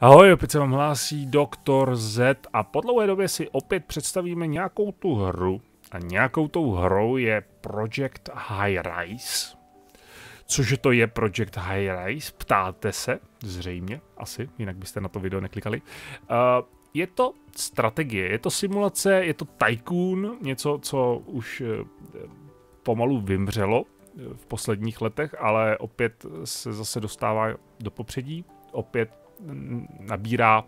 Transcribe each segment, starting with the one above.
Ahoj, opět se vám hlásí Doktor Z a po dlouhé době si opět představíme nějakou tu hru a nějakou tou hrou je Project High Rise. Cože to je Project High Rise? Ptáte se? Zřejmě, asi, jinak byste na to video neklikali. Uh, je to strategie, je to simulace, je to tycoon, něco, co už eh, pomalu vymřelo eh, v posledních letech, ale opět se zase dostává do popředí. Opět nabírá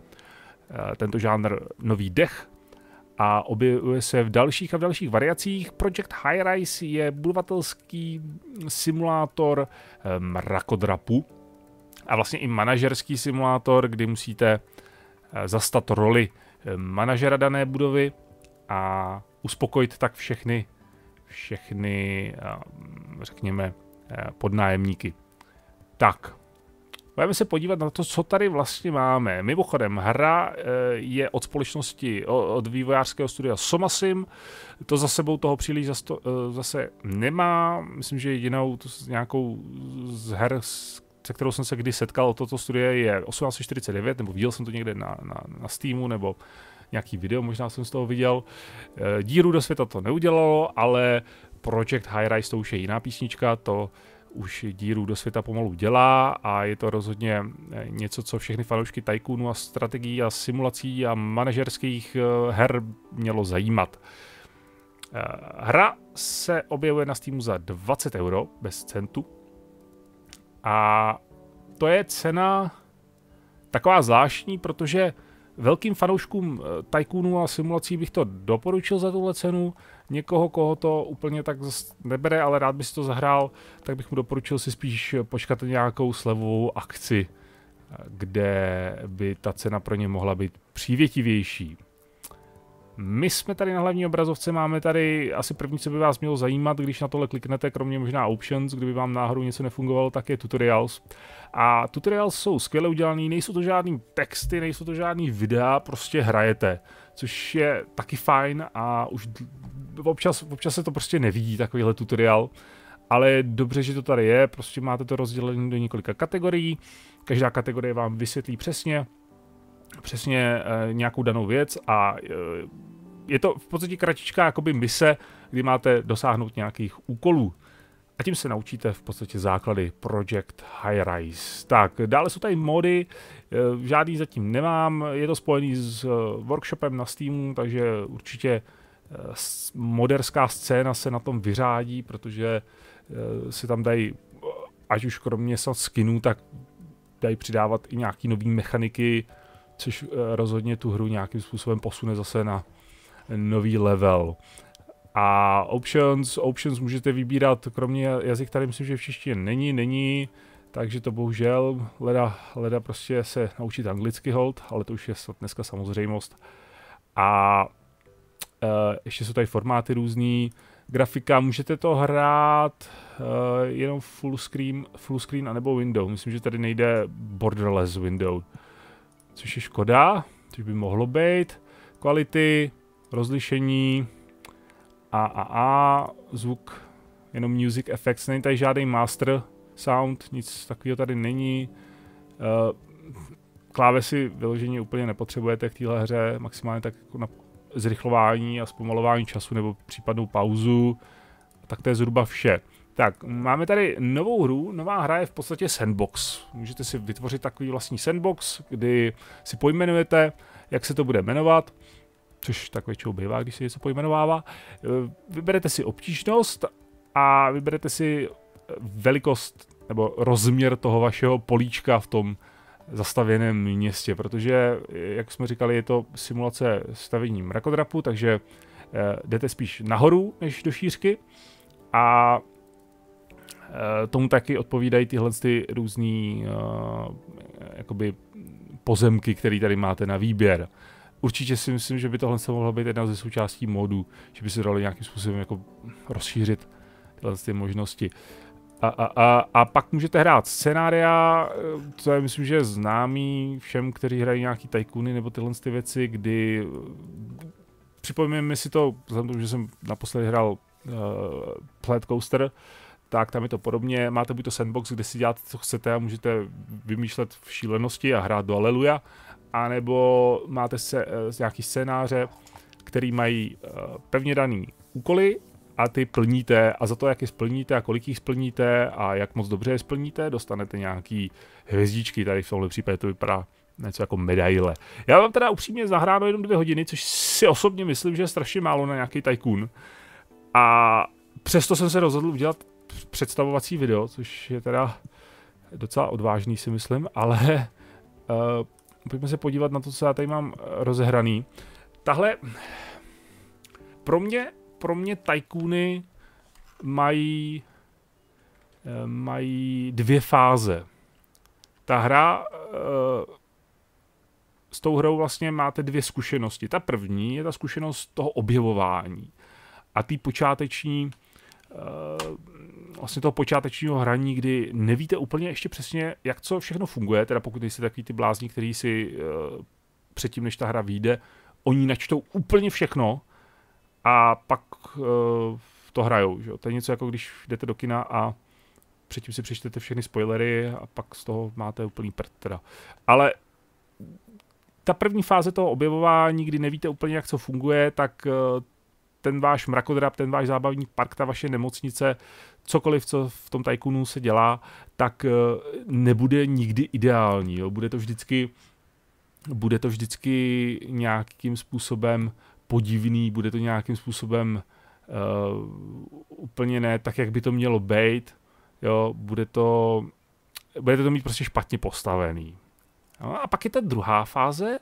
eh, tento žánr nový dech a objevuje se v dalších a v dalších variacích. Project High Rise je budovatelský simulátor eh, mrakodrapu a vlastně i manažerský simulátor, kdy musíte eh, zastat roli manažera dané budovy a uspokojit tak všechny, všechny řekněme, podnájemníky. Tak, Pojďme se podívat na to, co tady vlastně máme. Mimochodem, hra eh, je od společnosti, od vývojářského studia Somasim. To za sebou toho příliš eh, zase nemá. Myslím, že jedinou to s nějakou z her, se kterou jsem se kdy setkal o toto studie, je 1849, nebo viděl jsem to někde na, na, na Steamu, nebo nějaký video, možná jsem z toho viděl. Eh, díru do světa to neudělalo, ale Project High Rise to už je jiná písnička, to už dílů do světa pomalu dělá a je to rozhodně eh, něco, co všechny fanoušky tycoonů a strategií a simulací a manažerských eh, her mělo zajímat. Eh, hra se objevuje na Steamu za 20 euro bez centu a to je cena taková zvláštní, protože velkým fanouškům tycoonů a simulací bych to doporučil za tuhle cenu, někoho, koho to úplně tak nebere, ale rád by si to zahrál, tak bych mu doporučil si spíš počkat nějakou slevovou akci, kde by ta cena pro ně mohla být přívětivější. My jsme tady na hlavní obrazovce, máme tady asi první, co by vás mělo zajímat, když na tohle kliknete, kromě možná options, kdyby vám náhodou něco nefungovalo, tak je tutorials. A tutorials jsou skvěle udělaný, nejsou to žádný texty, nejsou to žádný videa, prostě hrajete, což je taky fajn a už občas, občas se to prostě nevidí, takovýhle tutoriál. Ale je dobře, že to tady je, prostě máte to rozdělené do několika kategorií. Každá kategorie vám vysvětlí přesně, přesně e, nějakou danou věc a e, je to v podstatě kratičká jakoby mise, kdy máte dosáhnout nějakých úkolů. A tím se naučíte v podstatě základy Project High Rise. Tak, dále jsou tady mody, eh, žádný zatím nemám, je to spojený s workshopem na Steamu, takže určitě moderská scéna se na tom vyřádí, protože e, si tam dají, ať už kromě skinů, tak dají přidávat i nějaký nový mechaniky, což e, rozhodně tu hru nějakým způsobem posune zase na nový level. A options, options můžete vybírat, kromě jazyk tady myslím, že v češtině není, není, takže to bohužel, leda, leda prostě se naučit anglicky hold, ale to už je dneska samozřejmost. A Uh, ještě jsou tady formáty různý, grafika, můžete to hrát uh, jenom full screen, full screen anebo window. Myslím, že tady nejde borderless window, což je škoda, což by mohlo být. Kvality, rozlišení a, a, a zvuk, jenom music effects, není tady žádný master sound, nic takového tady není. Uh, klávesy vyloženě úplně nepotřebujete k téhle hře, maximálně tak jako na zrychlování a zpomalování času nebo případnou pauzu. Tak to je zhruba vše. Tak, máme tady novou hru, nová hra je v podstatě sandbox. Můžete si vytvořit takový vlastní sandbox, kdy si pojmenujete, jak se to bude jmenovat, což tak většinou bývá, když se něco pojmenovává. Eh, vyberete si obtížnost a vyberete si velikost nebo rozměr toho vašeho políčka v tom zastavěném městě, protože, jak jsme říkali, je to simulace stavění mrakodrapu, takže eh, jdete spíš nahoru než do šířky a eh, tomu taky odpovídají tyhle ty různý eh, jakoby pozemky, které tady máte na výběr. Určitě si myslím, že by tohle se mohlo být jedna ze součástí modů, že by se dalo nějakým způsobem jako rozšířit tyhle ty možnosti. Uh, a, a, a, a pak můžete hrát scenária, to je myslím, že známý všem, kteří hrají nějaký tajkuny nebo tyhle ty věci, kdy připomínáme si to, vzhledem tomu, že jsem naposledy hrál uh, eh, Plat Coaster, tak tam je to podobně. Máte buď to sandbox, kde si děláte, co chcete a můžete vymýšlet v šílenosti a hrát do Aleluja, anebo máte se, uh, nějaký scénáře, který mají uh, pevně daný úkoly a ty plníte a za to, jak je splníte a kolik jich splníte a jak moc dobře je splníte, dostanete nějaký hvězdičky, tady v tomhle případě to vypadá něco jako medaile. Já vám teda upřímně zahráno jenom dvě hodiny, což si osobně myslím, že je strašně málo na nějaký tajkun. A přesto jsem se rozhodl udělat představovací video, což je teda docela odvážný si myslím, ale uh, pojďme se podívat na to, co já tady mám eh, rozehraný. Tahle pro mě pro mě tajkuny mají, eh, mají dvě fáze. Ta hra eh, s tou hrou vlastně máte dvě zkušenosti. Ta první je ta zkušenost toho objevování a ty počáteční eh, vlastně toho počátečního hraní, kdy nevíte úplně ještě přesně, jak co všechno funguje, teda pokud jste takový ty blázni, který si předtím, než ta hra vyjde, oni načtou úplně všechno a pak uh, to hrajou. Že? To je něco jako když jdete do kina a předtím si přečtete všechny spoilery a pak z toho máte úplný prd teda. Ale ta první fáze toho objevování, kdy nevíte úplně, jak co funguje, tak uh, ten váš mrakodrap, ten váš zábavní park, ta vaše nemocnice, cokoliv, co v tom tajkunu se dělá, tak uh, nebude nikdy ideální. Jo? Bude to vždycky bude to vždycky nějakým způsobem podivný, bude to nějakým způsobem uh, úplně ne tak, jak by to mělo být, jo, bude to, budete to mít prostě špatně postavený. No a pak je ta druhá fáze,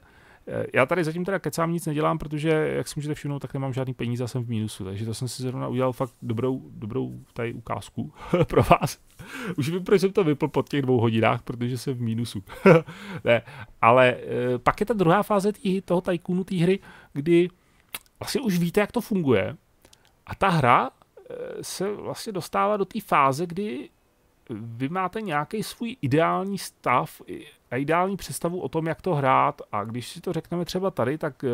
eh, já tady zatím teda kecám nic nedělám, protože, jak si můžete všimnout, tak nemám žádný peníze a jsem v mínusu, takže to jsem si zrovna udělal fakt dobrou, dobrou tady ukázku pro vás. Už vím, proč jsem to vypl po těch dvou hodinách, protože jsem v mínusu. ne, ale eh, pak je ta druhá fáze tý, toho tajkunu té hry, kdy vlastně už víte, jak to funguje. A ta hra eh, se vlastně dostává do té fáze, kdy vy máte nějaký svůj ideální stav a ideální představu o tom, jak to hrát. A když si to řekneme třeba tady, tak eh,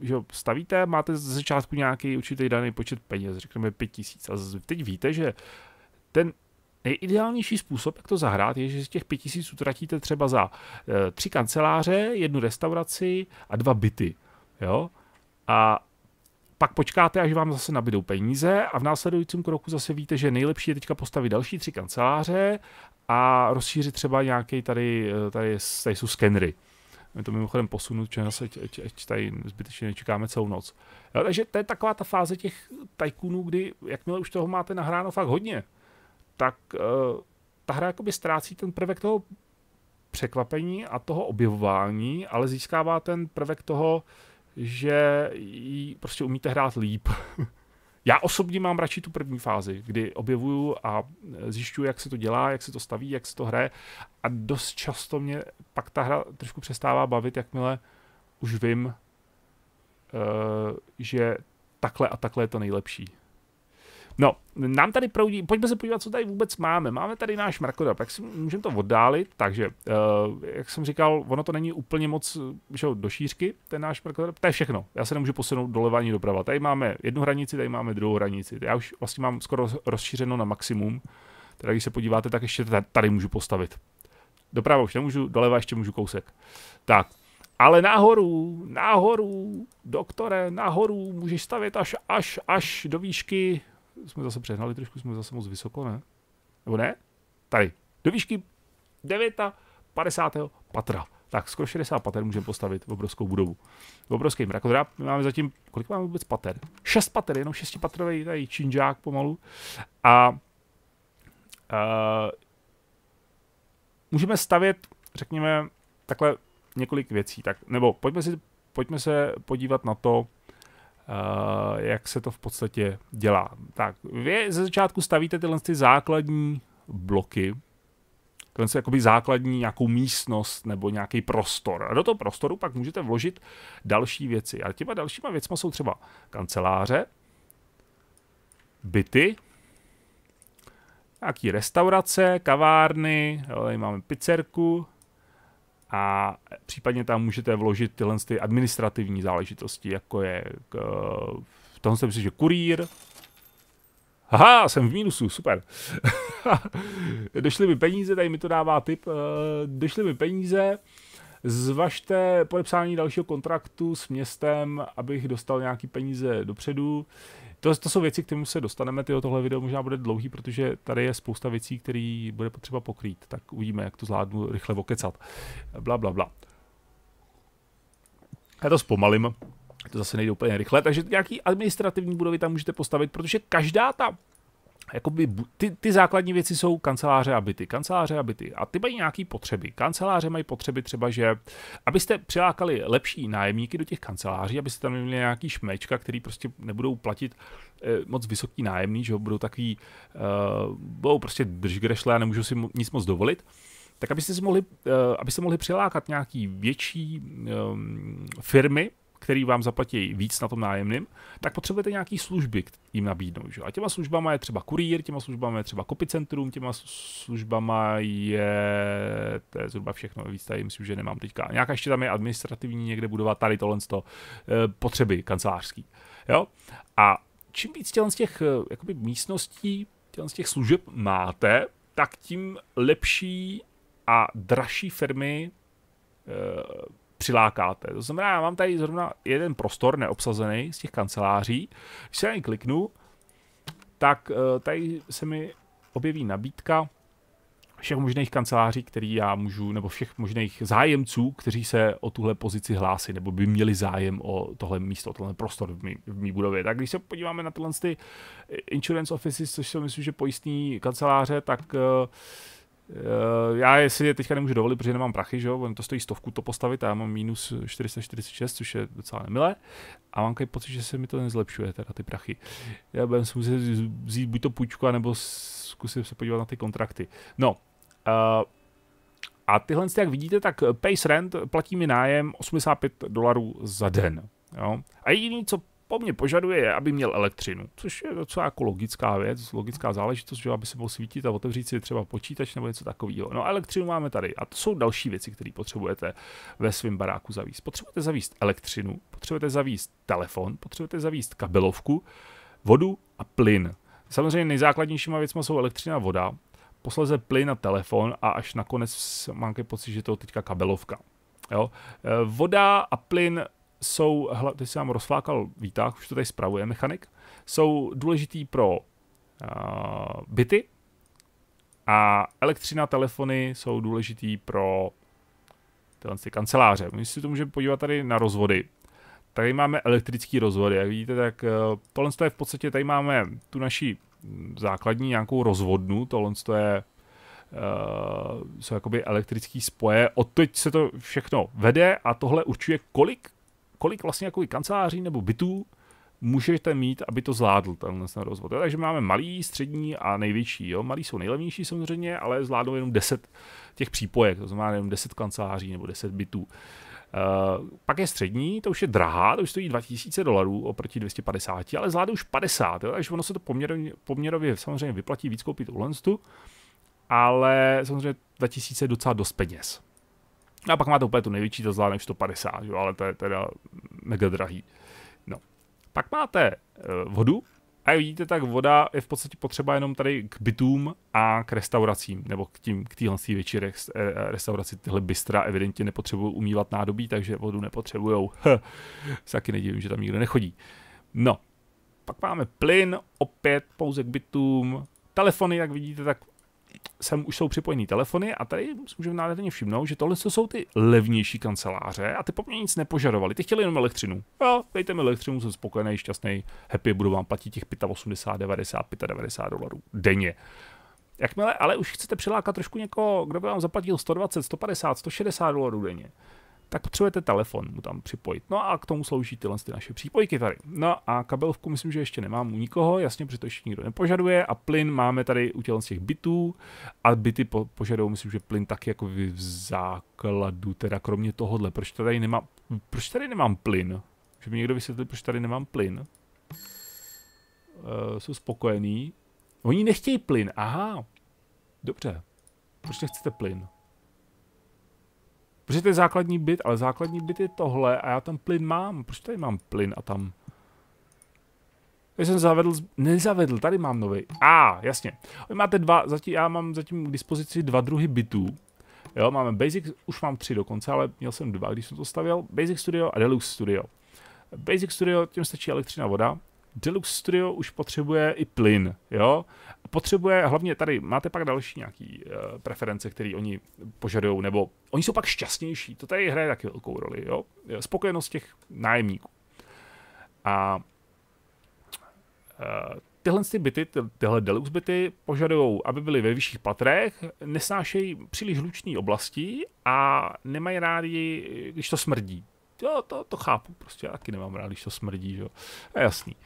že stavíte, máte ze začátku nějaký určitý daný počet peněz, řekneme 5000. A teď víte, že ten Nejideálnější způsob, jak to zahrát, je, že z těch 5000 utratíte třeba za eh, tři kanceláře, jednu restauraci a dva byty. Jo? A pak počkáte, až vám zase nabídou peníze a v následujícím kroku zase víte, že nejlepší je teďka postavit další tři kanceláře a rozšířit třeba nějaký tady, eh, tady, tady jsou skenry. My to mimochodem posunout, že ať, ať, ať tady zbytečně nečekáme celou noc. Jo, takže to je taková ta fáze těch tajkunů, kdy jakmile už toho máte nahráno fakt hodně, tak uh, ta hra jakoby ztrácí ten prvek toho překvapení a toho objevování, ale získává ten prvek toho, že ji prostě umíte hrát líp. Já osobně mám radši tu první fázi, kdy objevuju a e, zjišťuju, jak se to dělá, jak se to staví, jak se to hraje a dost často mě pak ta hra trošku přestává bavit, jakmile už vím, e, že takhle a takhle je to nejlepší. No, nám tady proudí, pojďme se podívat, co tady vůbec máme. Máme tady náš mrakodrap, jak si můžeme to oddálit, takže, uh, jak jsem říkal, ono to není úplně moc eh, že, do šířky, ten náš mrakodrap, to je všechno. Já se nemůžu posunout doleva ani doprava. Tady máme jednu hranici, tady máme druhou hranici. Já už vlastně mám skoro rozšířeno na maximum. Teda když se podíváte, tak ještě tady můžu postavit. Doprava už nemůžu, doleva ještě můžu kousek. Tak, ale nahoru, nahoru, doktore, nahoru můžeš stavět až, až, až do výšky jsme zase přehnali trošku, jsme zase moc vysoko, ne? Nebo ne? Tady, do výšky 9. 50. patra. Tak skoro 60 pater můžeme postavit v obrovskou budovu. V obrovský mrakodrap. My máme zatím, kolik máme vůbec pater? 6 pater, jenom 6 patrový tady činžák pomalu. A a můžeme stavět, řekněme, takhle několik věcí. Tak, nebo pojďme, si, pojďme se podívat na to, Eh, jak se to v podstatě dělá. Tak vy ze začátku stavíte tyhle ty základní bloky, ten se jakoby základní nějakou místnost nebo nějaký prostor. A do toho prostoru pak můžete vložit další věci. A těma dalšíma věcma jsou třeba kanceláře, byty, nějaký restaurace, kavárny, tady máme pizzerku, a případně tam můžete vložit tyhle ty administrativní záležitosti, jako je k, tom se myslím, že kurýr, Aha, jsem v mínusu, super. došly mi peníze, tady mi to dává tip, eh, došly mi peníze, Zvažte podepsání dalšího kontraktu s městem, abych dostal nějaký peníze dopředu. To, to jsou věci, k kterým se dostaneme. Tyjo, tohle video možná bude dlouhý, protože tady je spousta věcí, které bude potřeba pokrýt. Tak uvidíme, jak to zvládnu rychle okecat. Bla, bla, bla. Já to zpomalím. To zase nejde úplně rychle, takže nějaký administrativní budovy tam můžete postavit, protože každá ta jakoby, ty, ty základní věci jsou kanceláře a byty, kanceláře a byty. A ty mají nějaké potřeby. Kanceláře mají potřeby třeba, že abyste přilákali lepší nájemníky do těch kanceláří, abyste tam měli nějaký šmečka, který prostě nebudou platit eh, moc vysoký nájemný, že budou takový, eh, budou prostě držgrešle a nemůžou si mo- nic moc dovolit tak abyste si mohli, eh, abyste mohli přilákat nějaký větší um, firmy, který vám zaplatí víc na tom nájemným, tak potřebujete nějaký služby jim nabídnout. Že? A těma službama je třeba kurýr, těma službama je třeba kopicentrum, těma službama je, to je zhruba všechno, víc tady myslím, že nemám teďka. Nějaká ještě tam je administrativní někde budova, tady tohle to, eh, potřeby kancelářský. Jo? A čím víc z těch eh, jakoby, místností, z těch služeb máte, tak tím lepší a dražší firmy eh, přilákáte. To znamená, já mám tady zrovna jeden prostor neobsazený z těch kanceláří. Když se na kliknu, tak eh, tady se mi objeví nabídka všech možných kanceláří, který já můžu, nebo všech možných zájemců, kteří se o tuhle pozici hlásí, nebo by měli zájem o tohle místo, tohle prostor v mý, v mý budově. Tak když se podíváme na tyhle ty insurance offices, což jsou myslím, že pojistní kanceláře, tak uh, Eh, já jestli je teďka nemůžu dovolit, protože nemám prachy, že jo, to stojí stovku to postavit a já mám minus 446, což je docela nemilé. A mám takový pocit, že se mi to nezlepšuje, teda ty prachy. Já budem si muset vzít buď to půjčku, anebo zkusit se podívat na ty kontrakty. No, uh, a tyhle, jak vidíte, tak Pace Rent platí mi nájem 85 dolarů za den. Jo? A jediný, co po mně požaduje, aby měl elektřinu, což je docela jako logická věc, logická záležitost, že aby se mohl svítit a otevřít si třeba počítač nebo něco takového. No a elektřinu máme tady a to jsou další věci, které potřebujete ve svém baráku zavíst. Potřebujete zavíst elektřinu, potřebujete zavíst telefon, potřebujete zavíst kabelovku, vodu a plyn. Samozřejmě nejzákladnějšíma věcma jsou elektřina a voda, Posledně plyn a telefon a až nakonec mám pocit, že to teďka kabelovka. Jo? E, voda a plyn jsou, hla, teď jsem vám rozflákal výtah, už to tady spravuje mechanik, jsou důležitý pro uh, byty a elektřina, telefony jsou důležitý pro tyhle ty kanceláře. My si to můžeme podívat tady na rozvody. Tady máme elektrický rozvody, jak vidíte, tak uh, tohle je v podstatě, tady máme tu naši mm, základní nějakou rozvodnu, tohle je uh, jsou jakoby elektrické spoje. Odteď se to všechno vede a tohle určuje, kolik kolik vlastně jako kanceláří nebo bytů můžete mít, aby to zvládl tenhle ten rozvod. Jo? Takže máme malý, střední a největší. Jo? Malý jsou nejlevnější samozřejmě, ale zvládnou jenom 10 těch přípojek, to znamená jenom 10 kanceláří nebo 10 bytů. Uh, pak je střední, to už je drahá, to už stojí 2000 dolarů oproti 250, ale zvládne už 50, jo? takže ono se to poměrově, poměrově samozřejmě vyplatí víc koupit u Lenstu, ale samozřejmě 2000 je docela dost peněz. A pak máte úplně tu největší, to zvládne 150, jo, ale to je teda mega drahý. No. Pak máte eh, vodu, a jak vidíte, tak voda je v podstatě potřeba jenom tady k bytům a k restauracím, nebo k tím, k téhle větší eh, eh, restauraci. Tyhle bystra evidentně nepotřebují umývat nádobí, takže vodu nepotřebují. Saky nedivím, že tam nikdo nechodí. No, pak máme plyn, opět pouze k bytům. Telefony, jak vidíte, tak sem už jsou připojený telefony a tady si můžeme nádherně všimnout, že tohle jsou ty levnější kanceláře a ty po mně nic nepožadovali, ty chtěli jenom elektřinu. Jo, dejte mi elektřinu, jsem spokojený, šťastný, happy, budu vám platit těch 85, 90, 95 dolarů denně. Jakmile ale už chcete přilákat trošku někoho, kdo by vám zaplatil 120, 150, 160 dolarů denně, tak potřebujete telefon mu tam připojit. No a k tomu slouží tyhle ty naše přípojky tady. No a kabelovku myslím, že ještě nemám u nikoho, jasně, protože to ještě nikdo nepožaduje. A plyn máme tady u těch, z těch bytů a byty po, požadují, myslím, že plyn taky jako v základu, teda kromě tohohle. Proč tady, nemá, proč tady nemám plyn? Že mi někdo vysvětlil, proč tady nemám plyn. Uh, jsou spokojení. Oni nechtějí plyn, aha. Dobře. Proč nechcete plyn? Protože to je základní byt, ale základní byt je tohle a já tam plyn mám. Proč tady mám plyn a tam? Já jsem zavedl, nezavedl, tady mám nový. A, ah, jasně. Vy máte dva, zatím, já mám zatím k dispozici dva druhy bytů. Jo, máme Basic, už mám tři dokonce, ale měl jsem dva, když jsem to stavěl. Basic Studio a Deluxe Studio. Basic Studio, tím stačí elektřina, voda. Deluxe Studio už potřebuje i plyn, jo? Potřebuje, hlavně tady máte pak další nějaký uh, preference, které oni požadují, nebo oni jsou pak šťastnější, to tady hraje taky velkou roli, jo? Eh, spokojenost těch nájemníků. A uh, tyhle ty byty, tyhle deluxe byty požadují, aby byly ve vyšších patrech, nesnášejí příliš hlučné oblasti a nemají rádi, když to smrdí jo, to, to chápu, prostě já taky nemám rád, když to smrdí, že jo. A jasný.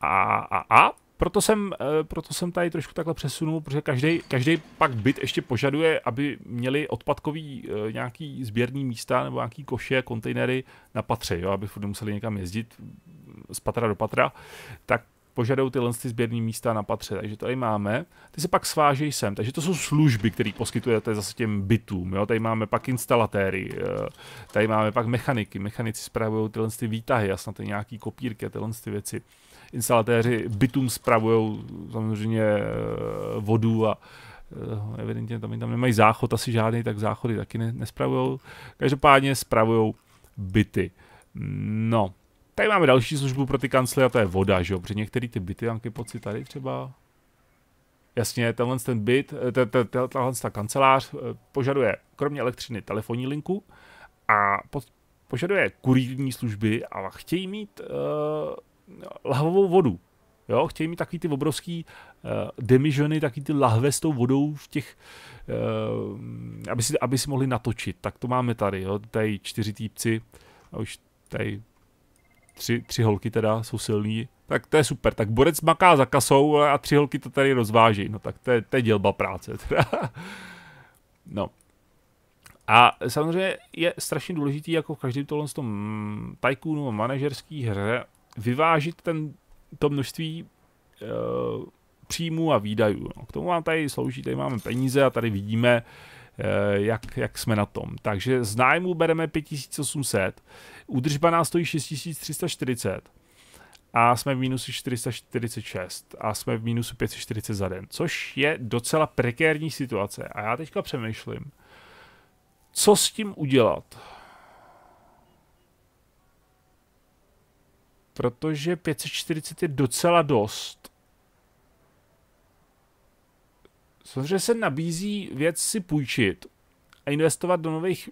A, a, a proto jsem, eh, proto jsem tady trošku takhle přesunul, protože každý, každý pak byt ještě požaduje, aby měli odpadkový eh, nějaký sběrný místa nebo nějaký koše, kontejnery na patře, jo, aby furt museli někam jezdit z patra do patra, tak požadou tyhle ty sběrní místa na patře. Takže tady máme, ty se pak svážejí sem. Takže to jsou služby, které poskytujete zase těm bytům. Jo? Tady máme pak instalatéry, eh, tady máme pak mechaniky. Mechanici spravují tyhle ty výtahy a snad nějaký kopírky a tyhle ty věci. Instalatéři bytům spravují eh, samozřejmě eh, vodu a, evidentně tam, tam nemají záchod asi žádný, tak záchody taky ne, nespravují. Každopádně spravují byty. No, Tady máme další službu pro ty kancly a to je voda, že jo? Protože některé ty byty, mám pocit tady třeba. Jasně, tenhle ten byt, eh, tahle ta kancelář eh, požaduje kromě elektřiny telefonní linku a požaduje kurýrní služby a chtějí mít uh, eh, lahovou vodu. Jo, chtějí mít takový ty obrovský uh, demižony, takový ty lahve s tou vodou v těch, uh, aby, si, aby si mohli natočit. Tak to máme tady, jo, tady čtyři týpci a už tady tři, tři holky teda jsou silný, tak to je super. Tak borec maká za kasou a tři holky to tady rozváží. No tak to je, to je dělba práce teda. No. A samozřejmě je strašně důležitý, jako v každém tohle tom mm, tajkunu a manažerský hře, vyvážit ten, to množství e, příjmů a výdajů. No, k tomu vám tady slouží, tady máme peníze a tady vidíme, Eh, jak, jak jsme na tom. Takže z nájmu bereme 5800, údržba nás stojí 6340 a jsme v minusu 446 a jsme v mínusu 540 za den, což je docela prekérní situace. A já teďka přemýšlím, co s tím udělat. Protože 540 je docela dost Samozřejmě se nabízí věc si půjčit a investovat do nových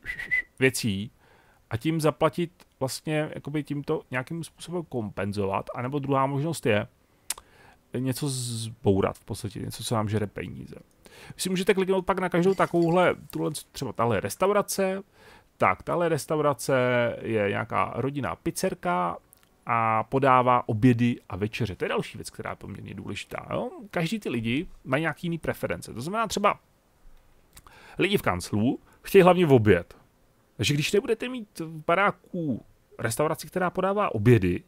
věcí a tím zaplatit vlastně jakoby tímto nějakým způsobem kompenzovat, anebo druhá možnost je něco zbourat v podstatě, něco, co nám žere peníze. Vy si můžete kliknout pak na každou takovouhle, tuhle, třeba tahle restaurace, tak tahle restaurace je nějaká rodinná pizzerka, a podává obědy a večeře. To je další věc, která je poměrně důležitá. Jo? Každý ty lidi má nějaký jiný preference. To znamená třeba lidi v kanclu chtějí hlavně v oběd. Takže když nebudete mít v baráku restauraci, která podává obědy,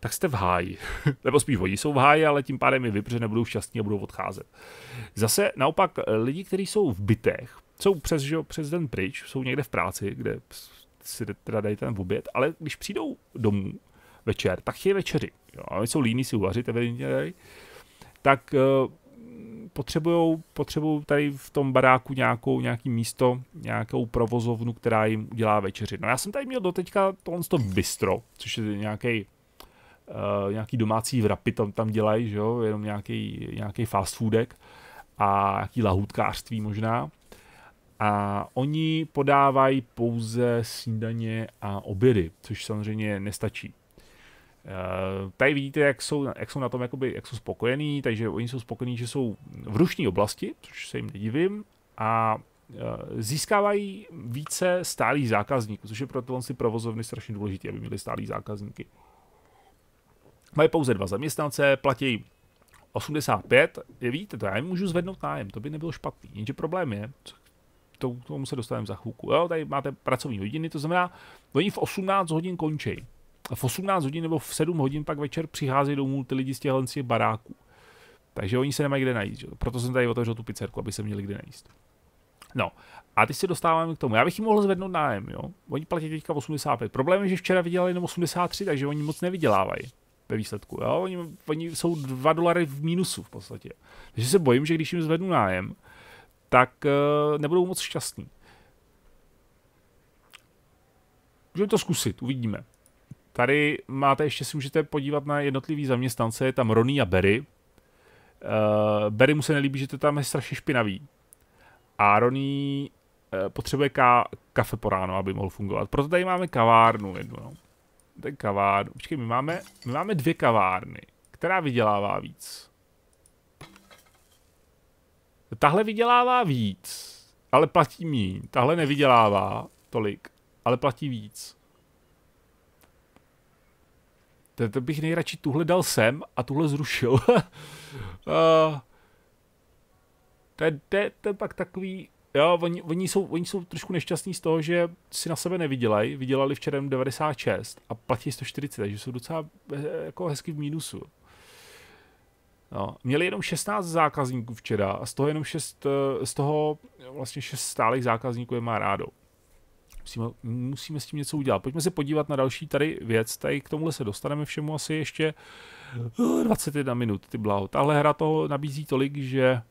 tak jste v háji. Nebo spíš oni jsou v háji, ale tím pádem je vy, protože nebudou šťastní a budou odcházet. Zase naopak lidi, kteří jsou v bytech, jsou přes, že, přes den pryč, jsou někde v práci, kde si teda dají ten oběd, ale když přijdou domů, večer, tak chtějí večeři. Jo, ale jsou líní si uvařit, evidentně tady. Tak eh, potřebují potřebujou tady v tom baráku nějakou, nějaký místo, nějakou provozovnu, která jim udělá večeři. No já jsem tady měl doteďka tohle to bistro, což je nějaký Uh, nějaký domácí vrapy tam, tam dělají, že jo, jenom nějaký, nějaký fast foodek a nějaký lahůdkářství možná. A oni podávají pouze snídaně a obědy, což samozřejmě nestačí. Uh, tady vidíte, jak jsou, jak jsou na tom, jakoby, jak jsou spokojení, takže oni jsou spokojení, že jsou v rušní oblasti, což se jim nedivím, a uh, získávají více stálých zákazníků, což je pro tyhle provozovny strašně důležité, aby měli stálí zákazníky. Mají pouze dva zaměstnance, platí 85, je, vidíte to, já jim můžu zvednout nájem, to by nebylo špatný, jenže problém je, co to, tomu se dostaneme za chvilku. Jo, tady máte pracovní hodiny, to znamená, oni v 18 hodin končí v 18 hodin nebo v 7 hodin pak večer přicházejí domů ty lidi z těchto baráků. Takže oni se nemají kde najít. Že? Proto jsem tady otevřel tu pizzerku, aby se měli kde najíst. No, a ty se dostáváme k tomu. Já bych jim mohl zvednout nájem, jo. Oni platí teďka 85. Problém je, že včera vydělali jenom 83, takže oni moc nevydělávají ve výsledku, jo. Oni, oni jsou 2 dolary v mínusu v podstatě. Takže se bojím, že když jim zvednu nájem, tak uh, nebudou moc šťastní. Můžeme to zkusit, uvidíme. Tady máte, ještě si můžete podívat na jednotlivý zaměstnance, je tam Ronnie a Berry. Uh, eh, Berry mu se nelíbí, že to tam je strašně špinavý. A Ronnie uh, potřebuje ka- kafe po ráno, aby mohl fungovat. Proto tady máme kavárnu jednu. No. Ten kavárnu. Počkej, my máme, my máme dvě kavárny. Která vydělává víc? Tahle vydělává víc, ale platí míň. Tahle nevydělává tolik, ale platí víc. To, to bych nejradši tuhle dal sem a tuhle zrušil. uh, to, je, to, je, to je pak takový... Jo, oni, oni, jsou, oni jsou trošku nešťastní z toho, že si na sebe nevydělají. Vydělali včera 96 a platí 140, takže jsou docela eh, jako hezky v mínusu. No, měli jenom 16 zákazníků včera a z toho jenom 6, eh, z toho vlastně 6 stálých zákazníků je má rádo. Musíme, musíme s tím něco udělat. Pojďme se podívat na další tady věc. Tady k tomuhle se dostaneme všemu asi ještě 21 eh, minut, ty blaho. Tahle hra toho nabízí tolik, že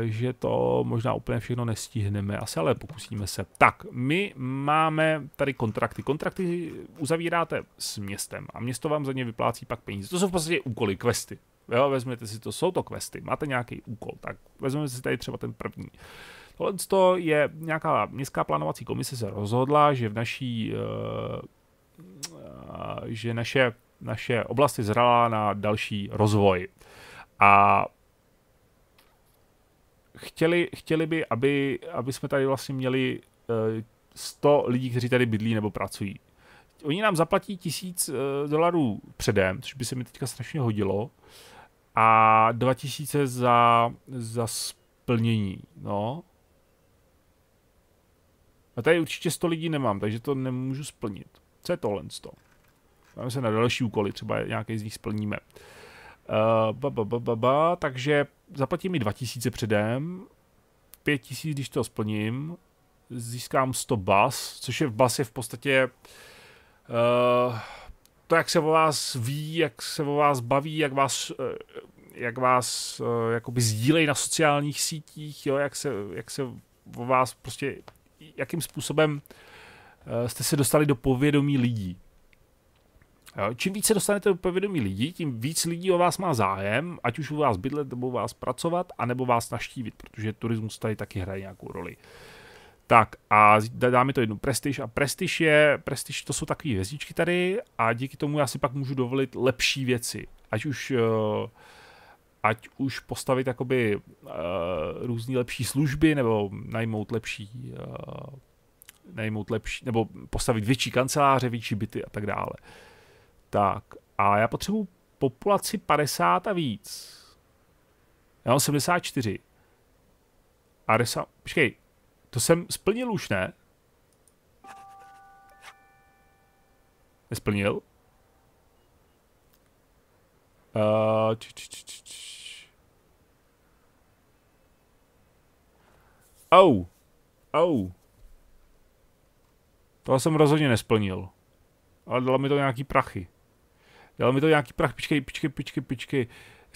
eh, že to možná úplně všechno nestihneme, asi ale pokusíme se. Tak, my máme tady kontrakty. Kontrakty uzavíráte s městem a město vám za ně vyplácí pak peníze. To jsou v podstatě úkoly, questy. Jo, vezmete si to, jsou to questy, máte nějaký úkol, tak vezmeme si tady třeba ten první. Uh, Tohle je nějaká městská plánovací komise se rozhodla, že v naší, eh, eh, že naše, naše oblast je zralá na další rozvoj. A chtěli, chtěli by, aby, aby jsme tady vlastně měli 100 eh, lidí, kteří tady bydlí nebo pracují. Oni nám zaplatí tisíc dolarů předem, což by se mi teďka strašně hodilo, a 2000 za, za splnění. No, a tady určitě 100 lidí nemám, takže to nemůžu splnit. Co je tohle 100? Máme se na další úkoly, třeba nějaký z nich splníme. Uh, ba, ba, ba, ba, ba, takže zaplatím mi 2000 předem, 5000, když to splním, získám 100 bas, což je v bas je v podstatě uh, to, jak se o vás ví, jak se o vás baví, jak vás, uh, jak vás uh, jakoby sdílejí na sociálních sítích, jo, jak, se, jak se o vás prostě jakým způsobem eh, jste se dostali do povědomí lidí. čím více dostanete do povědomí lidí, tím víc lidí o vás má zájem, ať už u vás bydlet, nebo u vás pracovat, anebo vás naštívit, protože turismus tady taky hraje nějakou roli. Tak a dáme to jednu prestiž a prestiž je, prestiž to jsou takové hvězdičky tady a díky tomu já si pak můžu dovolit lepší věci. Ať už uh, ať už postavit jakoby uh, eh, různé lepší služby nebo najmout lepší uh, najmout lepší, nebo postavit větší kanceláře, větší byty a tak dále. Tak a já potřebuji populaci 50 a víc. Já mám 74. A resa... Počkej, to jsem splnil už, ne? Nesplnil? Uh, č, č, č, č. Au. Au. To jsem rozhodně nesplnil. Ale dalo mi to nějaký prachy. Dalo mi to nějaký prach, pičkej, pičkej, pičkej, pičkej.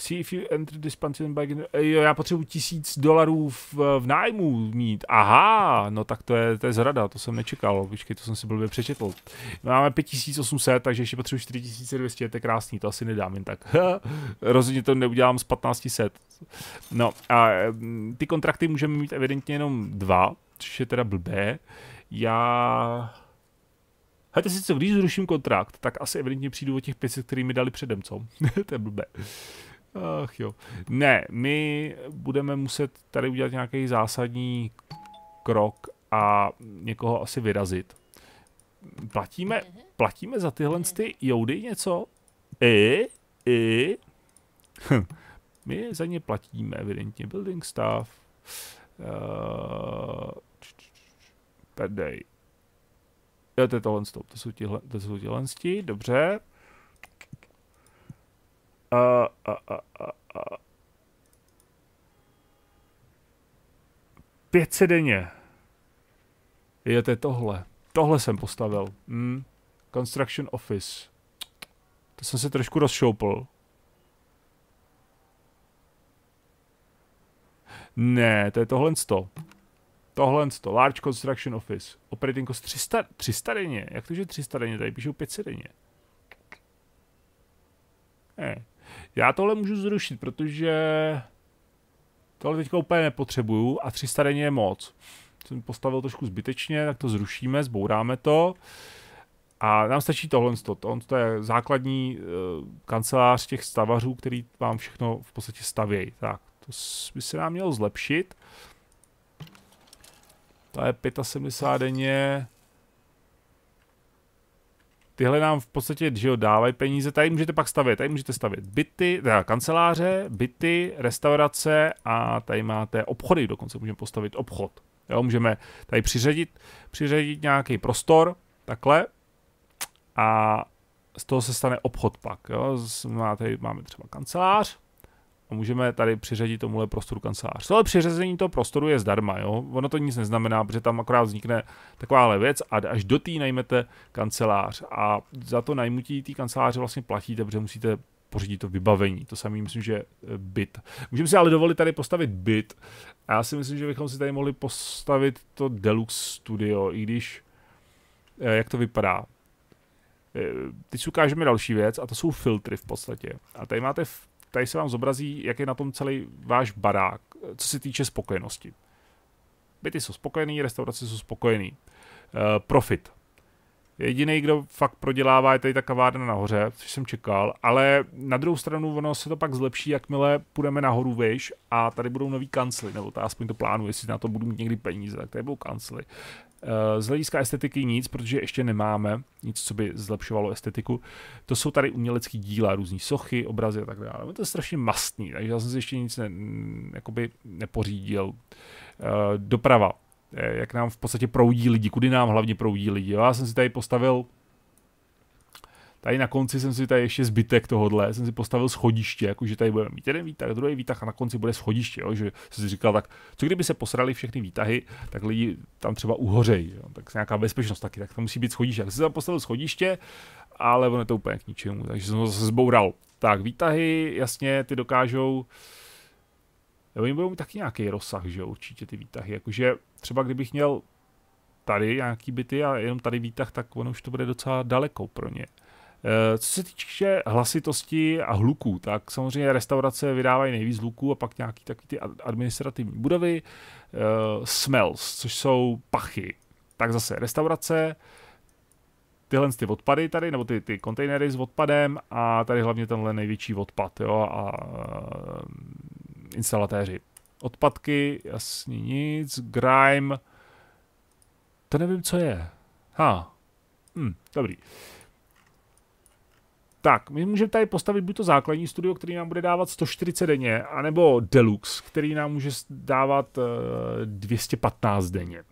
See if you enter this pension by... Eh, jo, já potřebuji tisíc dolarů v, v nájmu mít. Aha, no tak to je, to je zrada, to jsem nečekal. Počkej, to jsem si blbě přečetl. No, máme 5800, takže ještě potřebuji 4200, je to krásný, to asi nedám jen tak. Rozhodně to neudělám z 1500. No a mm, ty kontrakty můžeme mít evidentně jenom dva, což je teda blbé. Já... Hele, sice, když zruším kontrakt, tak asi evidentně přijdu o těch 500, který mi dali předem, co? to je blbé. Ach jo. Ne, my budeme muset tady udělat nějaký zásadní krok a někoho asi vyrazit. Platíme, platíme za tyhle ty joudy něco? I? I? Hm. My za ně platíme, evidentně. Building stuff. Uh, eh, Jo, to je tohle, to jsou tihle, to jsou tihle, dobře. A, a, a, a, a. 500 denně. Je to tohle. Tohle jsem postavil. Hmm. Construction Office. To jsem se trošku rozšoupl. Ne, to je tohle 100. Tohle 100. Large Construction Office. Operating cost 300, 300 denně. Jak to, že 300 denně? Tady píšou 500 denně. Ne. Já tohle můžu zrušit, protože tohle teďka úplně nepotřebuju a 300 denně je moc. Jsem postavil trošku zbytečně, tak to zrušíme, zbouráme to. A nám stačí tohle, to, to je základní uh, kancelář těch stavařů, který vám všechno v podstatě stavějí. Tak, to by se nám mělo zlepšit. To je 75 denně. Tyhle nám v podstatě že jo, dávají peníze. Tady můžete pak stavět. Tady můžete stavět byty, teda kanceláře, byty, restaurace a tady máte obchody. Dokonce můžeme postavit obchod. Jo, můžeme tady přiřadit, přiřadit nějaký prostor, takhle. A z toho se stane obchod pak. Jo. Máme, tady, máme třeba kancelář, a můžeme tady přiřadit tomuhle prostoru kancelář. Tohle přiřazení toho prostoru je zdarma, jo? ono to nic neznamená, protože tam akorát vznikne takováhle věc a až do té najmete kancelář a za to najmutí té kanceláře vlastně platíte, protože musíte pořídit to vybavení. To samý myslím, že eh, byt. Můžeme si ale dovolit tady postavit byt. A já si myslím, že bychom si tady mohli postavit to Deluxe Studio, i když eh, jak to vypadá. Eh, teď si ukážeme další věc a to jsou filtry v podstatě. A tady máte tady se vám zobrazí, jak je na tom celý váš barák, co se týče spokojenosti. Byty jsou spokojený, restaurace jsou spokojený. E, profit. Jediný, kdo fakt prodělává, je tady ta kavárna nahoře, což jsem čekal, ale na druhou stranu ono se to pak zlepší, jakmile půjdeme nahoru vejš a tady budou nový kancly, nebo to aspoň to plánu, jestli na to budu mít někdy peníze, tak tady budou kancly. Eh, z hlediska estetiky nic, protože ještě nemáme nic, co by zlepšovalo estetiku. To jsou tady umělecké díla, různé sochy, obrazy a tak dále. To je strašně mastný, takže já jsem si ještě nic ne, jakoby nepořídil. Eh, doprava, eh, jak nám v podstatě proudí lidi, kudy nám hlavně proudí lidi. Já jsem si tady postavil Tady na konci jsem si tady ještě zbytek tohohle, jsem si postavil schodiště, jakože tady budeme mít jeden výtah, druhý výtah a na konci bude schodiště, jo, že jsem si říkal, tak co kdyby se posrali všechny výtahy, tak lidi tam třeba uhořejí, jo, tak nějaká bezpečnost taky, tak to musí být schodiště. Tak jsem tam postavil schodiště, ale ono je to úplně k ničemu, takže jsem to zase zboural. Tak výtahy, jasně, ty dokážou, jo, oni budou mít taky nějaký rozsah, že jo, určitě ty výtahy, jakože třeba kdybych měl tady nějaký byty a jenom tady výtah, tak ono už to bude docela daleko pro ně. Eh, co se týče hlasitosti a hluku, tak samozřejmě restaurace vydávají nejvíc hluku a pak nějaký takový ty administrativní budovy. Eh, smells, což jsou pachy. Tak zase restaurace, tyhle ty odpady tady, nebo ty, ty kontejnery s odpadem a tady hlavně tenhle největší odpad, jo, a instalatéři. Odpadky, jasně nic, grime, to nevím, co je. Ha, hm, dobrý. Uh, tak, my můžeme tady postavit buď to základní studio, který nám bude dávat 140 denně, anebo Deluxe, který nám může dávat uh, eh, 215 denně.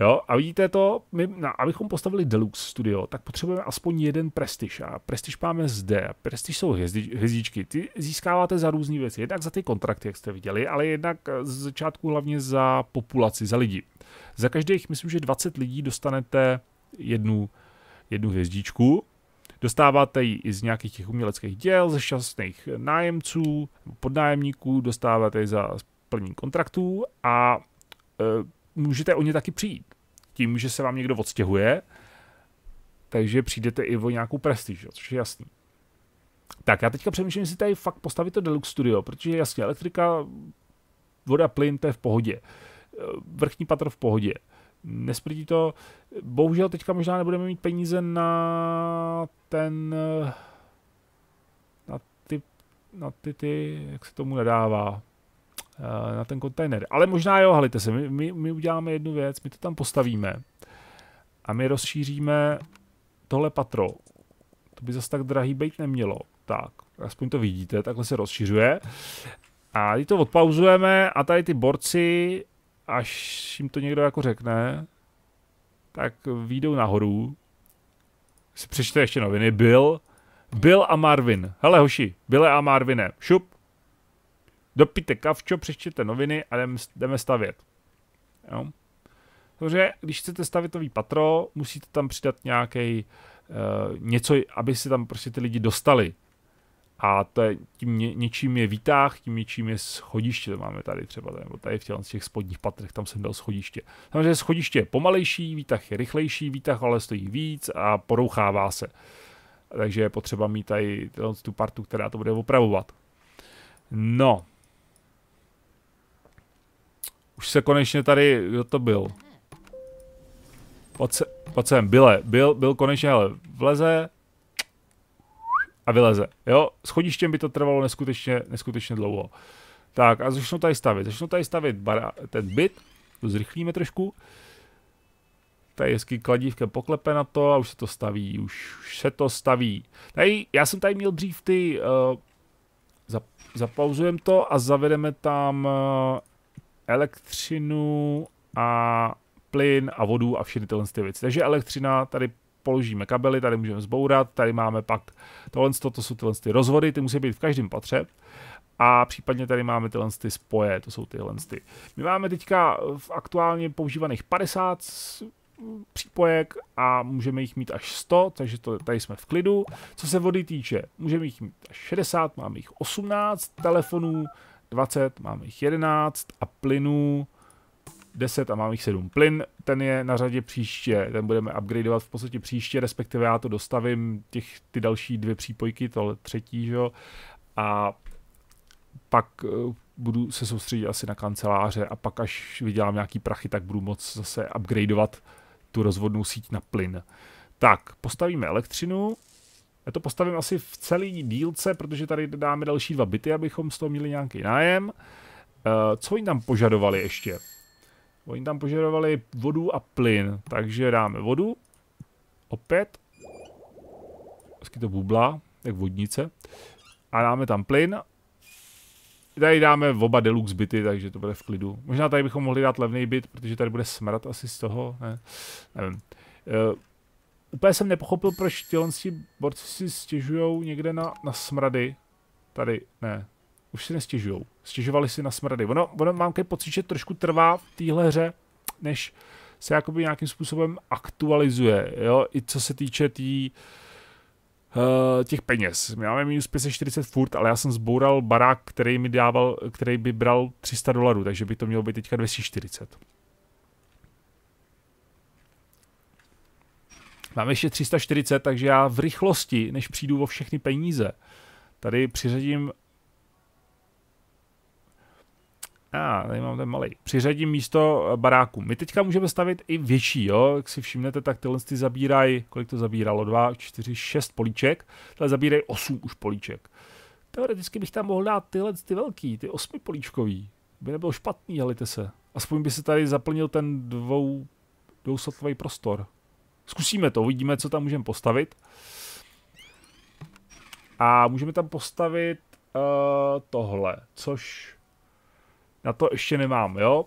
Jo, a vidíte to, my, no, abychom postavili Deluxe Studio, tak potřebujeme aspoň jeden prestiž. A prestiž máme zde. Prestiž jsou hvězdi, hvězdičky. Ty získáváte za různé věci. Jednak za ty kontrakty, jak jste viděli, ale jednak eh, z začátku hlavně za populaci, za lidi. Za každých, myslím, že 20 lidí dostanete jednu, jednu hvězdičku Dostáváte ji i z nějakých těch uměleckých děl, ze šťastných nájemců, podnájemníků, dostáváte ji za splnění kontraktů a e, můžete o ně taky přijít. Tím, že se vám někdo odstěhuje, takže přijdete i o nějakou prestiž, což je jasný. Tak já teďka přemýšlím, jestli tady fakt postavit to Deluxe Studio, protože jasně, elektrika, voda, plyn, to je v pohodě. E, vrchní patro v pohodě nesplití to. Bohužel teďka možná nebudeme mít peníze na ten... Na ty, na ty, ty jak se tomu nedává, eh, na ten kontejner. Ale možná jo, halite se, my, my, my uděláme jednu věc, my to tam postavíme a my rozšíříme tohle patro. To by zase tak drahý být nemělo. Tak, aspoň to vidíte, takhle se rozšiřuje. A tady to odpauzujeme a tady ty borci až jim to někdo jako řekne, tak výjdou nahoru, si přečte ještě noviny, byl, byl a Marvin, hele hoši, Bile a Marvine, šup, Dopíte kavčo, přečtěte noviny a jdeme, jdeme stavět. Jo? Protože když chcete stavět nový patro, musíte tam přidat nějaký uh, eh, něco, aby se tam prostě ty lidi dostali a to je, tím ně, něčím je výtah, tím něčím je schodiště, to máme tady třeba, nebo tady v těch, těch spodních patrech, tam jsem dal schodiště. Samozřejmě schodiště je pomalejší, výtah je rychlejší, výtah ale stojí víc a porouchává se. Takže je potřeba mít tady tu partu, která to bude opravovat. No. Už se konečně tady, kdo to byl? Pojď, se, pojď sem, byle, byl, byl konečně, ale vleze, a vyleze. Jo, s chodištěm by to trvalo neskutečně, neskutečně dlouho. Tak a začnu tady stavit. Začnu tady stavit bara, ten byt, to zrychlíme trošku. Tady hezký kladívka poklepe na to a už se to staví, už, už se to staví. Tady, já jsem tady měl dřív ty, uh, eh, zap, zapauzujeme to a zavedeme tam uh, elektřinu a plyn a vodu a všechny tyhle věci. Takže elektřina tady položíme kabely, tady můžeme zbourat, tady máme pak tohle, to, to jsou tyhle ty rozvody, ty musí být v každém patře. A případně tady máme tyhle ty spoje, to jsou tyhle ty. My máme teďka v aktuálně používaných 50 přípojek a můžeme jich mít až 100, takže to, tady jsme v klidu. Co se vody týče, můžeme jich mít až 60, máme jich 18, telefonů 20, máme jich 11 a plynů 10 a mám jich 7. Plyn, ten je na řadě příště, ten budeme upgradeovat v podstatě příště, respektive já to dostavím, těch, ty další dvě přípojky, tohle třetí, že? a pak eh, budu se soustředit asi na kanceláře a pak až vydělám nějaký prachy, tak budu moc zase upgradeovat tu rozvodnou síť na plyn. Tak, postavíme elektřinu. Já to postavím asi v celý dílce, protože tady dáme další dva byty, abychom z toho měli nějaký nájem. Eh, co oni tam požadovali ještě? Oni tam požadovali vodu a plyn, takže dáme vodu. Opět. Vždycky vlastně to bubla, tak vodnice. A dáme tam plyn. Tady dáme oba deluxe byty, takže to bude v klidu. Možná tady bychom mohli dát levný byt, protože tady bude smrad asi z toho. Ne? Nevím. Uh, úplně jsem nepochopil, proč ti borci si stěžují někde na, na smrady. Tady, ne, už si nestěžujou. Stěžovali si na smrady. Ono, ono mám ke pocit, že trošku trvá v téhle hře, než se jakoby nějakým způsobem aktualizuje, jo, i co se týče tý, uh, těch peněz. My máme minus 540 furt, ale já jsem zboural barák, který mi dával, který by bral 300 dolarů, takže by to mělo být teďka 240. Mám ještě 340, takže já v rychlosti, než přijdu o všechny peníze, tady přiřadím a, ah, tady mám ten malý. Přiřadím místo eh, baráku. My teďka můžeme stavit i větší, jo. Jak si všimnete, tak tyhle ty zabírají, kolik to zabíralo? 2, 4, 6 políček. Tady zabírají 8 už políček. Teoreticky bych tam mohl dát tyhle ty velký, ty políčkový. By nebylo špatný, helejte se. Aspoň by se tady zaplnil ten dvou, dvousatlový prostor. Zkusíme to, uvidíme, co tam můžeme postavit. A můžeme tam postavit uh, tohle, což na to ještě nemám, jo.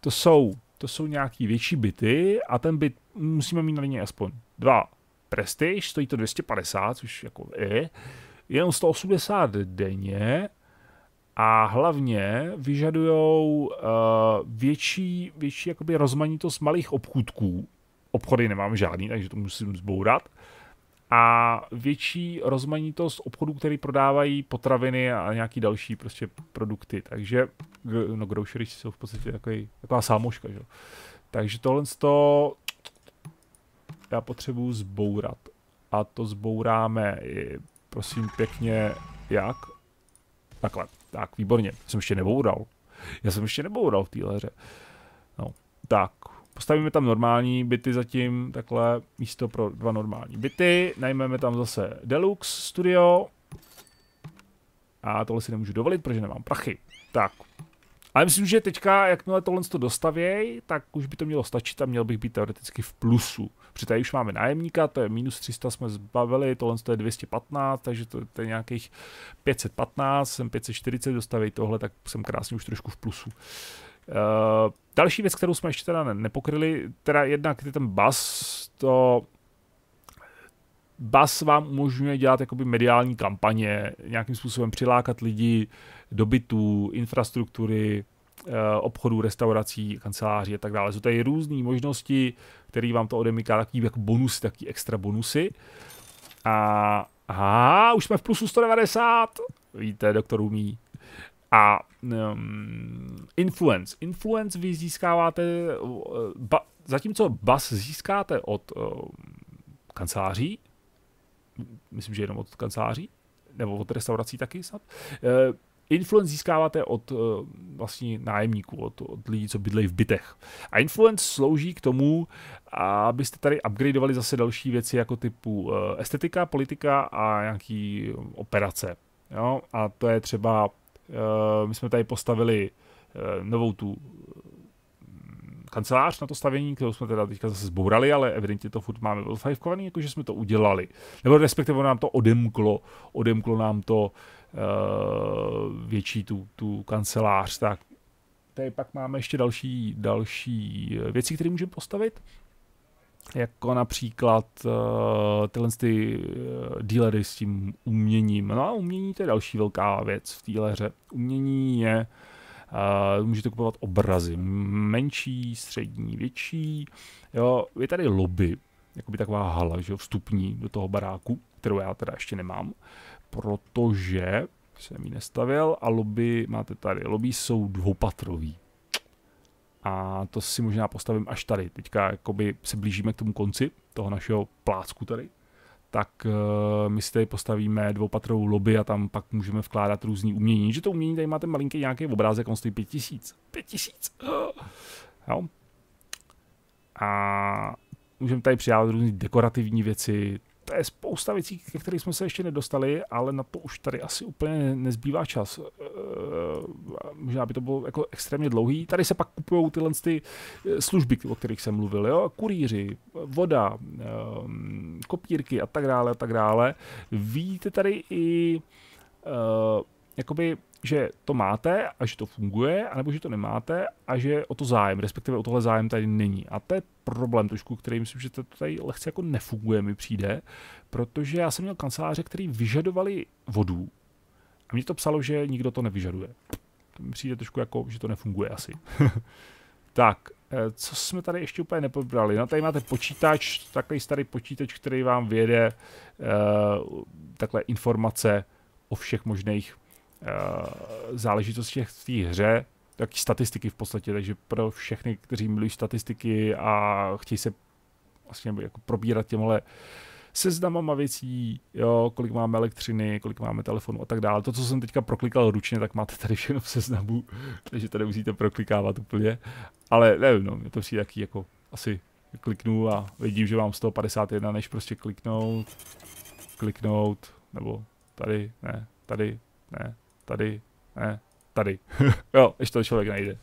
To jsou, to jsou nějaký větší byty a ten byt musíme mít na něj aspoň dva prestiž, stojí to 250, což jako je, jenom 180 denně a hlavně vyžadujou uh, větší, větší jakoby rozmanitost malých obchůdků. Obchody nemám žádný, takže to musím zbourat a větší rozmanitost obchodů, které prodávají potraviny a nějaký další prostě produkty. Takže no groceries jsou v podstatě takový, taková sámoška, že? Takže tohle to já potřebuji zbourat. A to zbouráme, prosím pěkně, jak? Takhle, tak výborně, jsem ještě neboural. Já jsem ještě neboural v téhle hře. No, tak, Postavíme tam normální byty zatím, takhle místo pro dva normální byty. Najmeme tam zase Deluxe Studio. A tohle si nemůžu dovolit, protože nemám prachy. Tak. Ale myslím, že teďka, jakmile tohle to dostavěj, tak už by to mělo stačit a měl bych být teoreticky v plusu. Protože tady už máme nájemníka, to je minus 300 jsme zbavili, tohle to je 215, takže to, je nějakých 515, jsem 540, dostavěj tohle, tak jsem krásně už trošku v plusu. Uh, Eh, další věc, kterou jsme ještě teda nepokryli, teda jednak je ten bas, to bas vám umožňuje dělat jakoby mediální kampaně, nějakým způsobem přilákat lidi do bytů, infrastruktury, eh, obchodů, restaurací, kanceláří a tak dále. Jsou tady různé možnosti, které vám to odemyká, takový jak bonus, taky extra bonusy. A aha, už jsme v plusu 190, víte, doktor umí. A um, influence. Influence vy získáváte, eh, ba, zatímco bas získáte od uh, kanceláří, myslím, že jenom od kanceláří, nebo od restaurací taky snad, uh, influence získáváte od uh, vlastně nájemníků, od, od lidí, co bydlejí v bytech. A influence slouží k tomu, abyste tady upgradeovali zase další věci jako typu uh, estetika, politika a nějaký operace. Jo? A to je třeba Eh, my jsme tady postavili eh, novou tu mm, kancelář na to stavění, kterou jsme teda teďka zase zbourali, ale evidentně to furt máme odfajfkovaný, jakože jsme to udělali. Nebo respektive nám to odemklo, odemklo nám to uh, větší tu, tu kancelář, tak tady pak máme ještě další, další věci, které můžeme postavit jako například uh, tyhle ty uh, dealery s tím uměním. No a umění to je další velká věc v téhle hře. Umění je, uh, můžete kupovat obrazy, menší, střední, větší. Jo, je tady lobby, jakoby taková hala, že jo, vstupní do toho baráku, kterou já teda ještě nemám, protože jsem ji nestavil a lobby máte tady. Lobby jsou dvoupatrový a to si možná postavím až tady. Teďka jakoby se blížíme k tomu konci toho našeho plácku tady. Tak uh, my si tady postavíme dvoupatrovou lobby a tam pak můžeme vkládat různý umění. Že to umění tady máte malinký nějaký obrázek, on stojí 5000. 5000! Uh. Jo. A můžeme tady přidávat různé dekorativní věci, to je spousta věcí, ke kterých jsme se ještě nedostali, ale na to už tady asi úplně nezbývá čas. Eh, možná by to bylo jako extrémně dlouhý. Tady se pak kupují tyhle ty eh, služby, o kterých jsem mluvil, jo? kurýři, voda, eh, kopírky a tak dále a tak dále. Vidíte tady i jakoby že to máte a že to funguje, anebo že to nemáte a že o to zájem, respektive o tohle zájem tady není. A to je problém trošku, který myslím, že to tady lehce jako nefunguje, mi přijde, protože já jsem měl kanceláře, který vyžadovali vodu a mě to psalo, že nikdo to nevyžaduje. To mi přijde trošku jako, že to nefunguje asi. tak, eh, co jsme tady ještě úplně nepobrali? No tady máte počítač, takový starý počítač, který vám věde uh, takhle informace o všech možných těch eh, v té hře, tak statistiky v podstatě, takže pro všechny, kteří milují statistiky a chtějí se vlastně jako probírat těmhle seznamama věcí, jo, kolik máme elektřiny, kolik máme telefonu a tak dále. To, co jsem teďka proklikal ručně, tak máte tady všechno v seznamu, takže tady musíte proklikávat úplně. Ale nevím, no, mě to přijde taky jako asi kliknu a vidím, že mám 151, než prostě kliknout, kliknout, nebo tady, ne, tady, ne, tady, ne, tady. jo, ještě to člověk najde.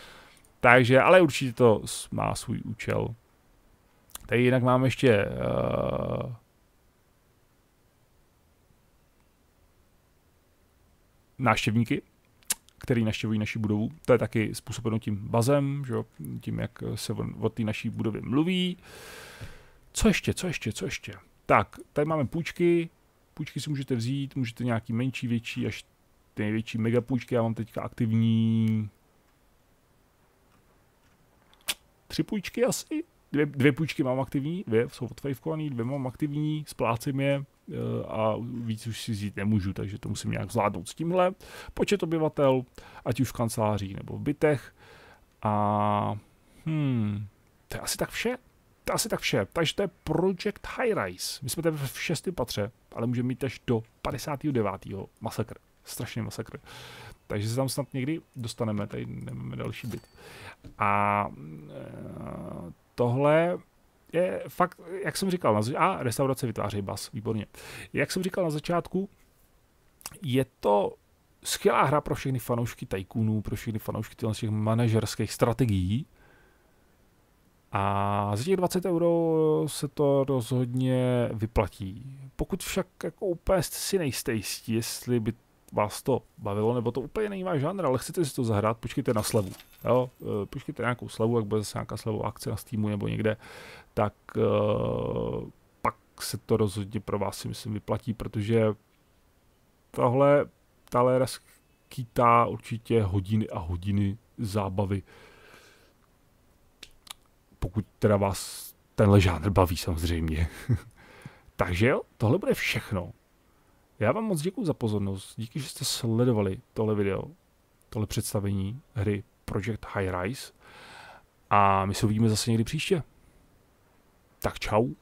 Takže, ale určitě to má svůj účel. Tady jinak máme ještě uh, eh, náštěvníky, který naštěvují naši budovu. To je taky způsobeno tím bazem, že jo? tím, jak se on, o té naší budově mluví. Co ještě, co ještě, co ještě? Tak, tady máme půjčky. Půjčky si můžete vzít, můžete nějaký menší, větší, až ty největší megapůjčky, já mám teďka aktivní tři půjčky asi. Dvě, dvě půjčky mám aktivní, dvě jsou odfajfkovaný, dvě mám aktivní, splácím je eh, a víc už si vzít nemůžu, takže to musím nějak zvládnout s tímhle. Počet obyvatel, ať už v kanceláří nebo v bytech. A hmm, to je asi tak vše. To je asi tak vše. Takže to je Project High Rise. My jsme tady v šestém patře, ale můžeme mít až do 59. masakr strašně masakr. Takže se tam snad někdy dostaneme, tady nemáme další byt. A eh, tohle je fakt, jak jsem říkal, a restaurace vytváří bas, výborně. Jak jsem říkal na začátku, je to skvělá hra pro všechny fanoušky tajkunů, pro všechny fanoušky těch manažerských strategií, a za těch 20 euro se to rozhodně vyplatí. Pokud však jako úplně si nejste jistí, jestli by vás to bavilo, nebo to úplně není váš žánr, ale chcete si to zahrát, počkejte na slevu. Jo? E, počkejte nějakou slevu, jak bude zase nějaká slevová akce na Steamu nebo někde, tak uh, pak se to rozhodně pro vás si myslím vyplatí, protože tohle Talera skýtá určitě hodiny a hodiny zábavy. Pokud teda vás tenhle žánr baví samozřejmě. Takže jo, tohle bude všechno já vám moc děkuji za pozornost, díky, že jste sledovali tohle video, tohle představení hry Project High Rise a my se uvidíme zase někdy příště. Tak čau.